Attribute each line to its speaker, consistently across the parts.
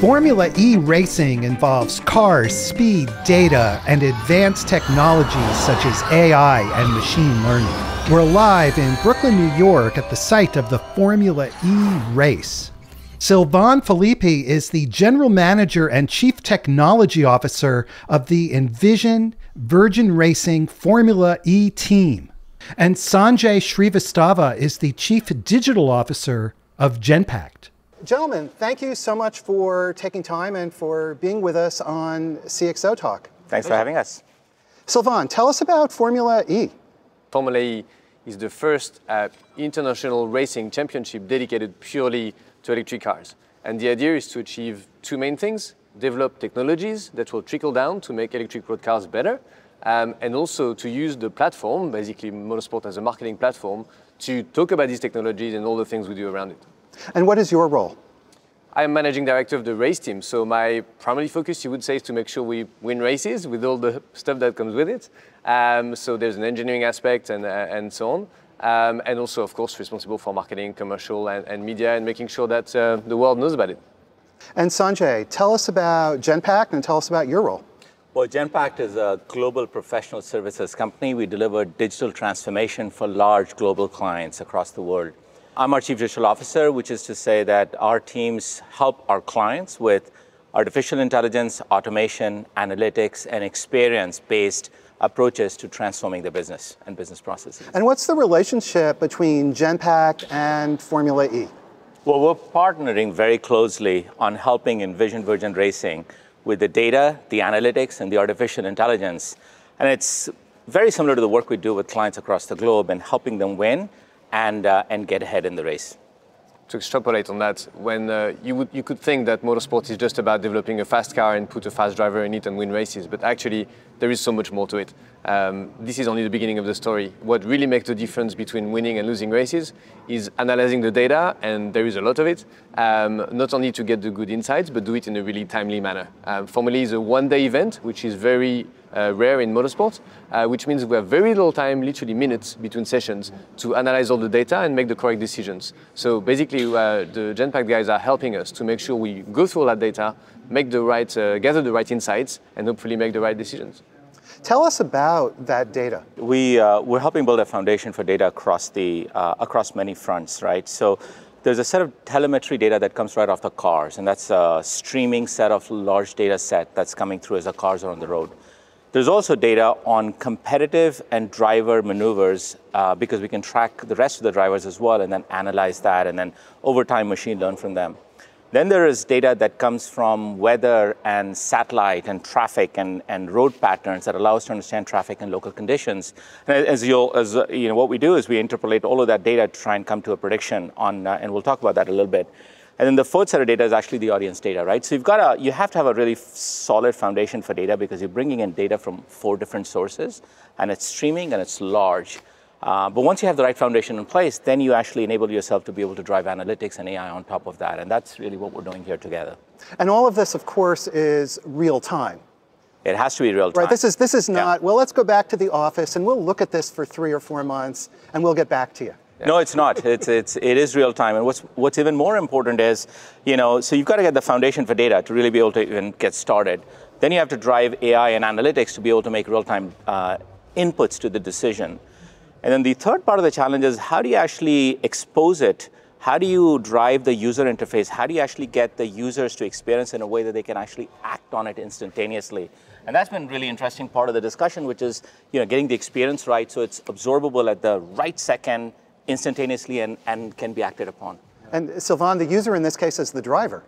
Speaker 1: Formula E racing involves cars, speed, data, and advanced technologies such as AI and machine learning. We're live in Brooklyn, New York at the site of the Formula E race. Sylvain Felipe is the general manager and chief technology officer of the Envision Virgin Racing Formula E team. And Sanjay Shrivastava is the chief digital officer of Genpact gentlemen, thank you so much for taking time and for being with us on CXO Talk. Thanks for having us. Sylvain, tell us about Formula E.
Speaker 2: Formula E is the first uh, international racing championship dedicated purely to electric cars. And the idea is to achieve two main things, develop technologies that will trickle down to make electric road cars better, um, and also to use the platform, basically motorsport as a marketing platform, to talk about these technologies and all the things we do around it.
Speaker 1: And what is your role?
Speaker 2: I'm managing director of the race team, so my primary focus, you would say, is to make sure we win races with all the stuff that comes with it. Um, so there's an engineering aspect and, uh, and so on. Um, and also, of course, responsible for marketing, commercial, and, and media, and making sure that uh, the world knows about it.
Speaker 1: And Sanjay, tell us about Genpact and tell us about your role.
Speaker 2: Well, Genpact is a
Speaker 3: global professional services company. We deliver digital transformation for large global clients across the world. I'm our Chief Digital Officer, which is to say that our teams help our clients with artificial intelligence, automation, analytics, and experience-based approaches to transforming the business and business processes.
Speaker 1: And what's the relationship between Genpact and Formula E?
Speaker 3: Well, we're partnering very closely on helping Envision Virgin Racing with the data, the analytics, and the artificial intelligence. And it's very similar to the work we do with clients across the globe and helping them win
Speaker 2: and, uh, and get ahead in the race. To extrapolate on that, when uh, you, would, you could think that motorsport is just about developing a fast car and put a fast driver in it and win races, but actually there is so much more to it. Um, this is only the beginning of the story. What really makes the difference between winning and losing races is analyzing the data, and there is a lot of it, um, not only to get the good insights, but do it in a really timely manner. Um, is a one-day event, which is very uh, rare in motorsport, uh, which means we have very little time, literally minutes between sessions, to analyze all the data and make the correct decisions. So basically, uh, the GenPack guys are helping us to make sure we go through all that data, make the right, uh, gather the right insights, and hopefully make the right decisions.
Speaker 1: Tell us about that data.
Speaker 2: We, uh, we're helping build a foundation for data across, the,
Speaker 3: uh, across many fronts, right? So there's a set of telemetry data that comes right off the cars, and that's a streaming set of large data set that's coming through as the cars are on the road. There's also data on competitive and driver maneuvers uh, because we can track the rest of the drivers as well and then analyze that and then over time machine learn from them. Then there is data that comes from weather and satellite and traffic and, and road patterns that allow us to understand traffic and local conditions. And as you'll, as uh, you know, what we do is we interpolate all of that data to try and come to a prediction on, uh, and we'll talk about that a little bit. And then the fourth set of data is actually the audience data, right? So you've got a, you have to have a really solid foundation for data because you're bringing in data from four different sources and it's streaming and it's large. Uh, but once you have the right foundation in place, then you actually enable yourself to be able to drive analytics and AI on top of that. And that's really what we're doing here together.
Speaker 1: And all of this, of course, is real time.
Speaker 3: It has to be real time. Right, this is, this
Speaker 1: is not, yeah. well, let's go back to the office and we'll look at this for three or four months and we'll get back to you.
Speaker 3: Yeah. No, it's not. it's it's it is real time. And what's what's even more important is, you know, so you've got to get the foundation for data to really be able to even get started. Then you have to drive AI and analytics to be able to make real time uh, inputs to the decision. And then the third part of the challenge is how do you actually expose it? How do you drive the user interface? How do you actually get the users to experience in a way that they can actually act on it instantaneously? And that's been really interesting part of the discussion, which is you know, getting the experience right so it's absorbable at the right second
Speaker 2: instantaneously and, and can be acted upon.
Speaker 1: And Sylvan, the user in this case is the driver.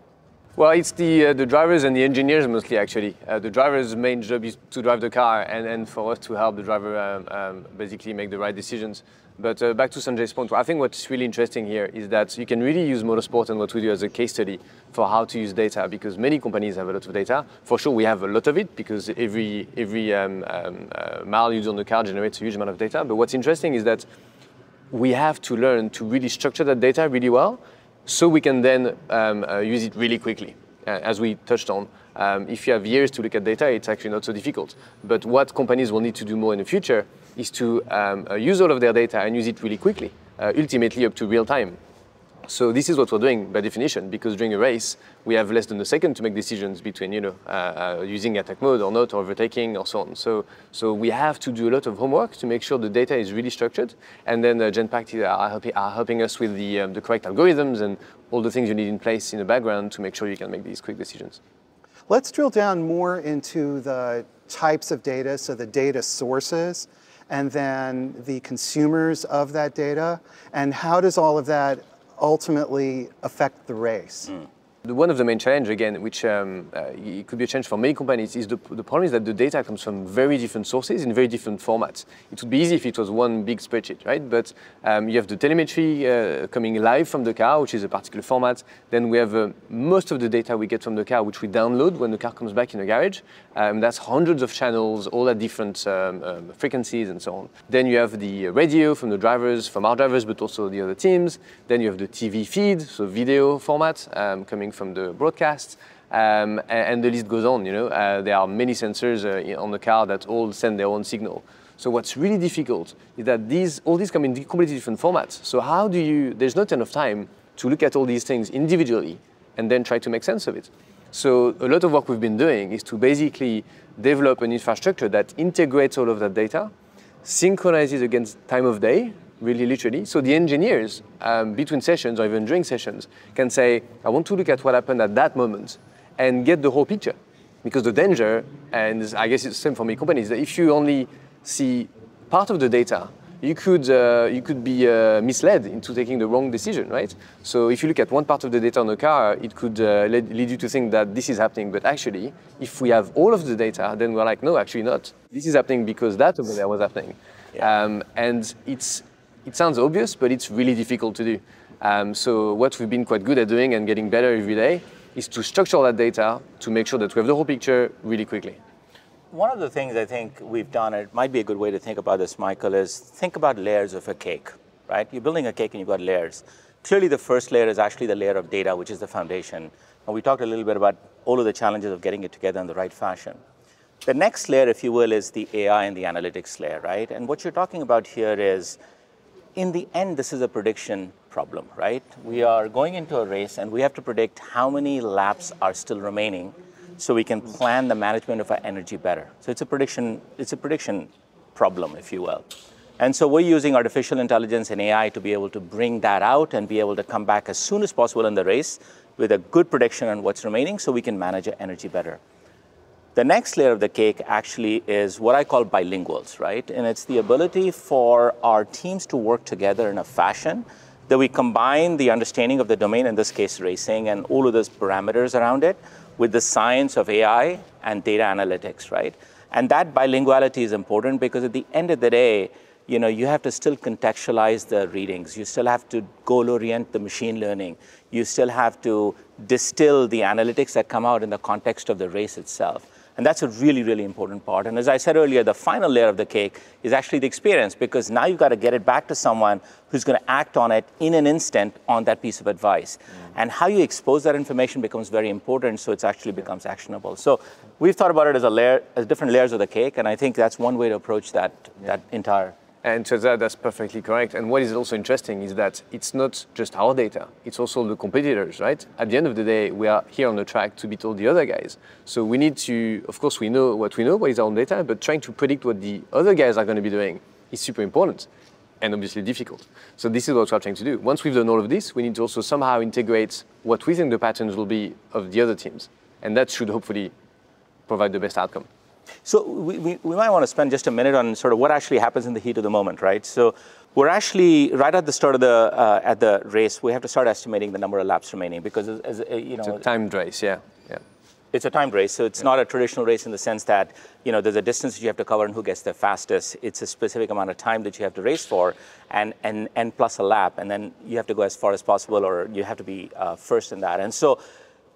Speaker 2: Well, it's the, uh, the drivers and the engineers mostly, actually. Uh, the driver's main job is to drive the car and, and for us to help the driver um, um, basically make the right decisions. But uh, back to Sanjay's point, I think what's really interesting here is that you can really use motorsport and what we do as a case study for how to use data because many companies have a lot of data. For sure, we have a lot of it because every, every um, um uh, mile you do on the car generates a huge amount of data. But what's interesting is that we have to learn to really structure that data really well so we can then um, uh, use it really quickly. Uh, as we touched on, um, if you have years to look at data, it's actually not so difficult. But what companies will need to do more in the future is to um, uh, use all of their data and use it really quickly, uh, ultimately up to real time. So this is what we're doing by definition, because during a race, we have less than a second to make decisions between, you know, uh, uh, using attack mode or not, or overtaking or so on. So, so we have to do a lot of homework to make sure the data is really structured. And then uh, Genpact are, are helping us with the, um, the correct algorithms and all the things you need in place in the background to make sure you can make these quick decisions.
Speaker 1: Let's drill down more into the types of data, so the data sources and then the consumers of that data, and how does all of that ultimately affect the race.
Speaker 2: Mm. One of the main challenges, again, which um, uh, it could be a challenge for many companies, is the, the, problem is that the data comes from very different sources in very different formats. It would be easy if it was one big spreadsheet, right? But um, you have the telemetry uh, coming live from the car, which is a particular format. Then we have uh, most of the data we get from the car, which we download when the car comes back in the garage. Um, that's hundreds of channels, all at different um, um, frequencies and so on. Then you have the radio from the drivers, from our drivers, but also the other teams. Then you have the TV feed, so video format um, coming from the broadcast, Um, and, and, the list goes on, you know. Uh, there are many sensors uh, on the car that all send their own signal. So what's really difficult is that these, all these come in completely different formats. So how do you, there's not enough time to look at all these things individually and then try to make sense of it. So a lot of work we've been doing is to basically develop an infrastructure that integrates all of that data, synchronizes against time of day, really literally. So the engineers, um, between sessions or even during sessions, can say, I want to look at what happened at that moment and get the whole picture. Because the danger, and I guess it's the same for many companies, that if you only see part of the data, you could, uh, you could be uh, misled into taking the wrong decision, right? So if you look at one part of the data on a car, it could uh, lead, lead you to think that this is happening. But actually, if we have all of the data, then we're like, no, actually not. This is happening because that over there was happening. Yeah. Um, and it's it sounds obvious, but it's really difficult to do. Um, so what we've been quite good at doing and getting better every day is to structure that data to make sure that we have the whole picture really quickly.
Speaker 3: One of the things I think we've done, it might be a good way to think about this, Michael, is think about layers of a cake, right? You're building a cake and you've got layers. Clearly the first layer is actually the layer of data, which is the foundation. And we talked a little bit about all of the challenges of getting it together in the right fashion. The next layer, if you will, is the AI and the analytics layer, right? And what you're talking about here is in the end, this is a prediction problem, right? We are going into a race and we have to predict how many laps are still remaining so we can plan the management of our energy better. So it's a prediction, it's a prediction problem, if you will. And so we're using artificial intelligence and AI to be able to bring that out and be able to come back as soon as possible in the race with a good prediction on what's remaining so we can manage our energy better. The next layer of the cake actually is what I call bilinguals, right? And it's the ability for our teams to work together in a fashion that we combine the understanding of the domain, in this case racing, and all of those parameters around it with the science of AI and data analytics, right? And that bilinguality is important because at the end of the day, you know, you have to still contextualize the readings. You still have to goal-orient the machine learning. You still have to distill the analytics that come out in the context of the race itself. And that's a really, really important part. And as I said earlier, the final layer of the cake is actually the experience because now you've got to get it back to someone who's going to act on it in an instant on that piece of advice. Mm. And how you expose that information becomes very important so it actually becomes actionable. So we've thought about it as a layer, as different layers of the cake, and I think that's
Speaker 2: one way to approach that, yeah. that entire and so that, that's perfectly correct. And what is also interesting is that it's not just our data, it's also the competitors, right? At the end of the day, we are here on the track to beat all the other guys. So we need to, of course, we know what we know, what is our own data, but trying to predict what the other guys are going to be doing is super important and obviously difficult. So this is what we're trying to do. Once we've done all of this, we need to also somehow integrate what we think the patterns will be of the other teams. And that should hopefully provide the best outcome.
Speaker 3: So we, we, we might want to spend just a minute on sort of what actually happens in the heat of the moment, right? So we're actually right at the start of the uh, at the race. We have to start estimating the number of laps remaining because as, as uh, you know, it's a timed race. Yeah, yeah. It's a timed race, so it's yeah. not a traditional race in the sense that you know there's a distance that you have to cover and who gets there fastest. It's a specific amount of time that you have to race for, and and and plus a lap, and then you have to go as far as possible, or you have to be uh, first in that. And so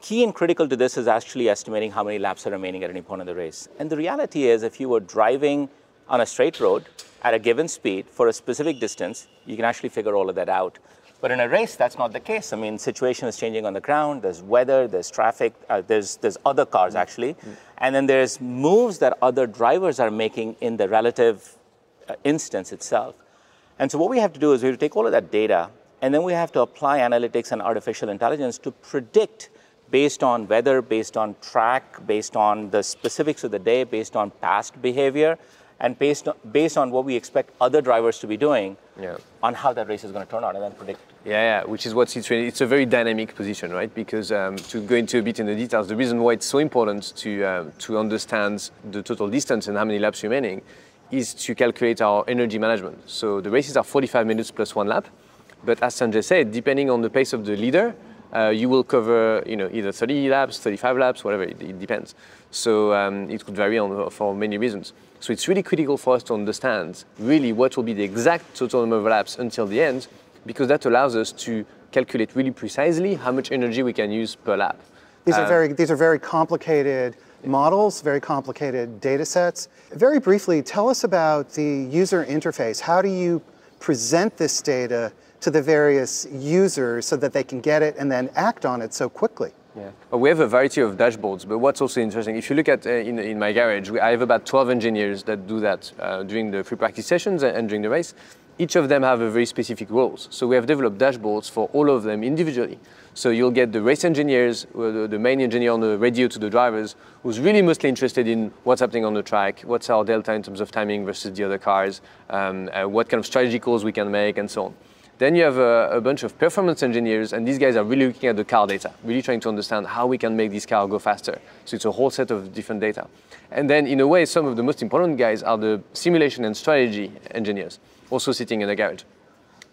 Speaker 3: key and critical to this is actually estimating how many laps are remaining at any point in the race. And the reality is, if you were driving on a straight road at a given speed for a specific distance, you can actually figure all of that out. But in a race, that's not the case. I mean, situation is changing on the ground. There's weather. There's traffic. Uh, there's there's other cars mm-hmm. actually, mm -hmm. and then there's moves that other drivers are making in the relative uh, instance itself. And so what we have to do is we have to take all of that data, and then we have to apply analytics and artificial intelligence to predict based on weather, based on track, based on the specifics of the day, based on past behavior, and based on, based on what we expect other drivers to be doing yeah. on how that race is going to turn out and then predict.
Speaker 2: Yeah, yeah, which is what it's it's a very dynamic position, right? Because um, to go into a bit in the details, the reason why it's so important to, um, to understand the total distance and how many laps remaining is to calculate our energy management. So the races are 45 minutes plus one lap, but as Sanjay said, depending on the pace of the leader, uh, you will cover you know, either 30 laps, 35 laps, whatever, it, it depends. So um, it could vary on, for many reasons. So it's really critical for us to understand really what will be the exact total number of laps until the end, because that allows us to calculate really precisely how much energy we can use per lap. These uh, are very,
Speaker 1: these are very complicated models, very complicated data sets. Very briefly, tell us about the user interface. How do you present this data to the various users so that they can get it and then act on it so quickly.
Speaker 2: Yeah. Well, we have a variety of dashboards, but what's also interesting, if you look at uh, in, in my garage, I have about 12 engineers that do that uh, during the free practice sessions and during the race. Each of them have a very specific roles. So we have developed dashboards for all of them individually. So you'll get the race engineers, uh, the, the main engineer on the radio to the drivers, who's really mostly interested in what's happening on the track, what's our delta in terms of timing versus the other cars, um, uh, what kind of strategy calls we can make, and so on. Then you have a, a, bunch of performance engineers, and these guys are really looking at the car data, really trying to understand how we can make this car go faster. So it's a whole set of different data. And then, in a way, some of the most important guys are the simulation and strategy engineers, also sitting in the garage.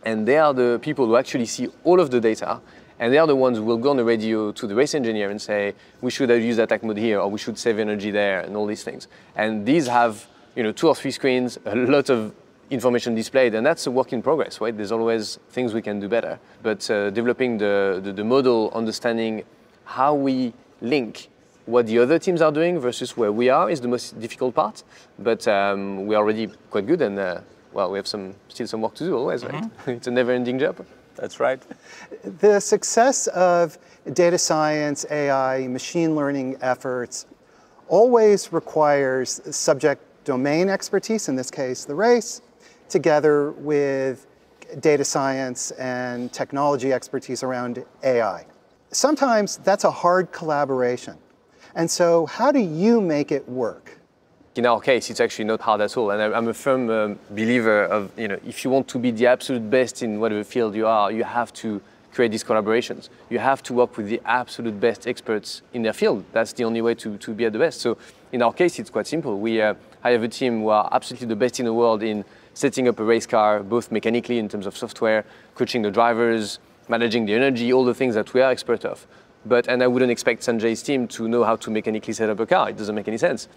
Speaker 2: And they are the people who actually see all of the data, and they are the ones who will go on the radio to the race engineer and say, we should use attack mode here, or we should save energy there, and all these things. And these have you know, two or three screens, a lot of information displayed, and that's a work in progress, right? There's always things we can do better. But uh, developing the, the, the, model, understanding how we link what the other teams are doing versus where we are is the most difficult part. But um, we're already quite good, and uh, well, we have some still some work to do always, right? Mm-hmm. it's a never-ending job. That's right.
Speaker 1: The success of data science, AI, machine learning efforts always requires subject domain expertise, in this case, the race, together with data science and technology expertise around AI. Sometimes that's a hard collaboration. And so, how do you make it work?
Speaker 2: In our case, it's actually not hard at all. And I'm a firm um, believer of, you know, if you want to be the absolute best in whatever field you are, you have to create these collaborations. You have to work with the absolute best experts in their field. That's the only way to, to be at the best. So in our case, it's quite simple. We, uh, I have a team who are absolutely the best in the world in setting up a race car, both mechanically in terms of software, coaching the drivers, managing the energy, all the things that we are expert of. But, and I wouldn't expect Sanjay's team to know how to mechanically set up a car. It doesn't make any sense.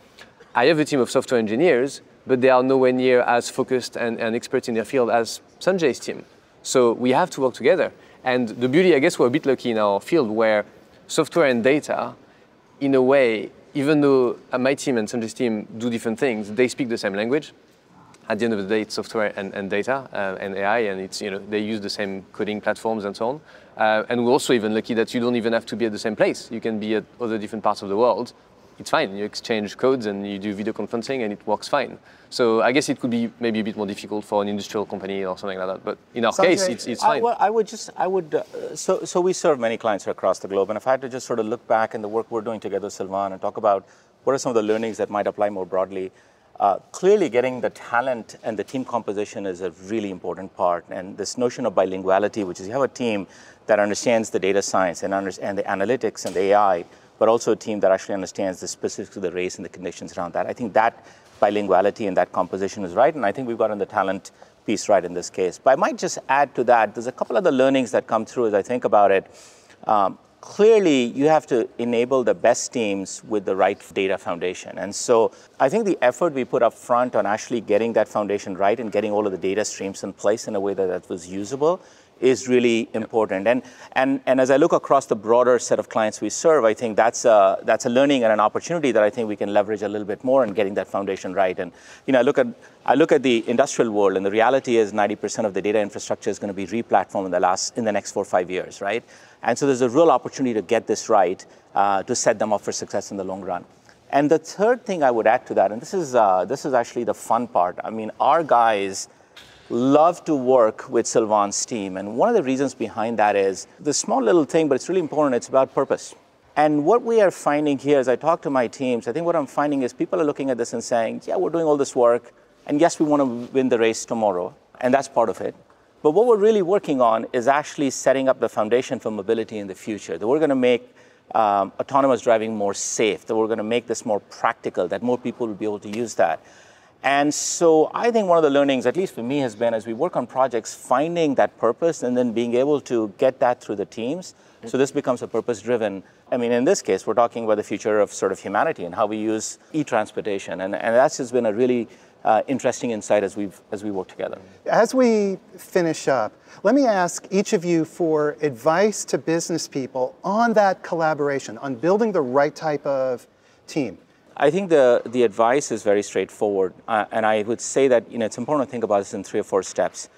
Speaker 2: I have a team of software engineers, but they are nowhere near as focused and, and expert in their field as Sanjay's team. So we have to work together. And the beauty, I guess we're a bit lucky in our field where software and data, in a way, even though my team and Sanjay's team do different things, they speak the same language at the end of the day, it's software and, and data uh, and AI, and it's you know they use the same coding platforms and so on. Uh, and we're also even lucky that you don't even have to be at the same place. You can be at other different parts of the world. It's fine. You exchange codes and you do video conferencing, and it works fine. So I guess it could be maybe a bit more difficult for an industrial company or something like that. But in our Sounds case, it's, it's fine. I, well,
Speaker 3: I would just I would uh,
Speaker 2: so so we serve many clients across the globe, and if I had to just sort of look back in the work
Speaker 3: we're doing together, Sylvan, and talk about what are some of the learnings that might apply more broadly uh, clearly, getting the talent and the team composition is a really important part. And this notion of bilinguality, which is you have a team that understands the data science and, the analytics and the AI, but also a team that actually understands the specifics of the race and the conditions around that. I think that bilinguality and that composition is right, and I think we've gotten the talent piece right in this case. But I might just add to that, there's a couple other learnings that come through as I think about it. Um, clearly you have to enable the best teams with the right data foundation. And so I think the effort we put up front on actually getting that foundation right and getting all of the data streams in place in a way that, that was usable is really important. And, and, and as I look across the broader set of clients we serve, I think that's a, that's a learning and an opportunity that I think we can leverage a little bit more in getting that foundation right. And you know, I look at, I look at the industrial world, and the reality is 90% of the data infrastructure is going to be replatformed in the, last, in the next four or five years, right? And so there's a real opportunity to get this right uh, to set them up for success in the long run. And the third thing I would add to that, and this is, uh, this is actually the fun part. I mean, our guys, love to work with Sylvan's team. And one of the reasons behind that is the small little thing, but it's really important, it's about purpose. And what we are finding here, as I talk to my teams, I think what I'm finding is people are looking at this and saying, yeah, we're doing all this work, and yes, we want to win the race tomorrow, and that's part of it. But what we're really working on is actually setting up the foundation for mobility in the future, that we're going to make um, autonomous driving more safe, that we're going to make this more practical, that more people will be able to use that. And so I think one of the learnings, at least for me, has been as we work on projects, finding that purpose and then being able to get that through the teams. So this becomes a purpose driven. I mean, in this case, we're talking about the future of sort of humanity and how we use e transportation. And, and that's just been a really uh, interesting insight as, we've, as we work together.
Speaker 1: As we finish up, let me ask each of you for advice to business people on that collaboration, on building the right type of
Speaker 3: team. I think the, the advice is very straightforward. Uh, and I would say that you know, it's important to think about this in three or four steps.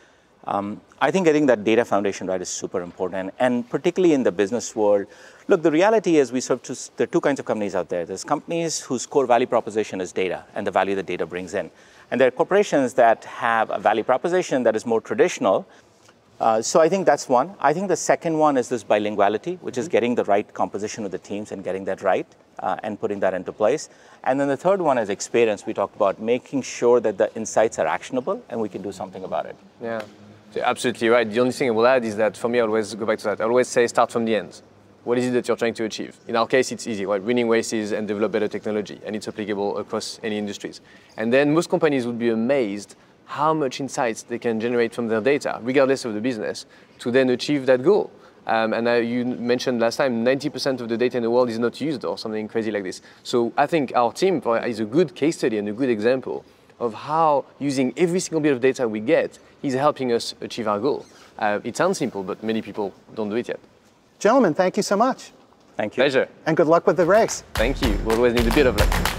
Speaker 3: Um, I think getting that data foundation right is super important. And, and, particularly in the business world, look, the reality is we serve two, there are two kinds of companies out there. There's companies whose core value proposition is data and the value that data brings in. And there are corporations that have a value proposition that is more traditional. Uh, so I think that's one. I think the second one is this bilinguality, which mm -hmm. is mm-hmm. getting the right composition of the teams and getting that right uh, and putting that into place. And then the third one is experience. We talked about making sure that
Speaker 2: the insights are actionable and we can do something about it. Yeah, so absolutely right. The only thing I will add is that for me, I always go back to that. I always say start from the end. What is it that you're trying to achieve? In our case, it's easy, right? Winning races and develop better technology, and it's applicable across any industries. And then most companies would be amazed how much insights they can generate from their data, regardless of the business, to then achieve that goal. Um, and I, you mentioned last time, 90% of the data in the world is not used or something crazy like this. So I think our team is a good case study and a good example of how using every single bit of data we get is helping us achieve our goal. Uh, it sounds simple, but many people don't do it yet.
Speaker 1: Gentlemen, thank you so much.
Speaker 2: Thank you. Pleasure. And good luck with the race. Thank you. We always need a bit of luck.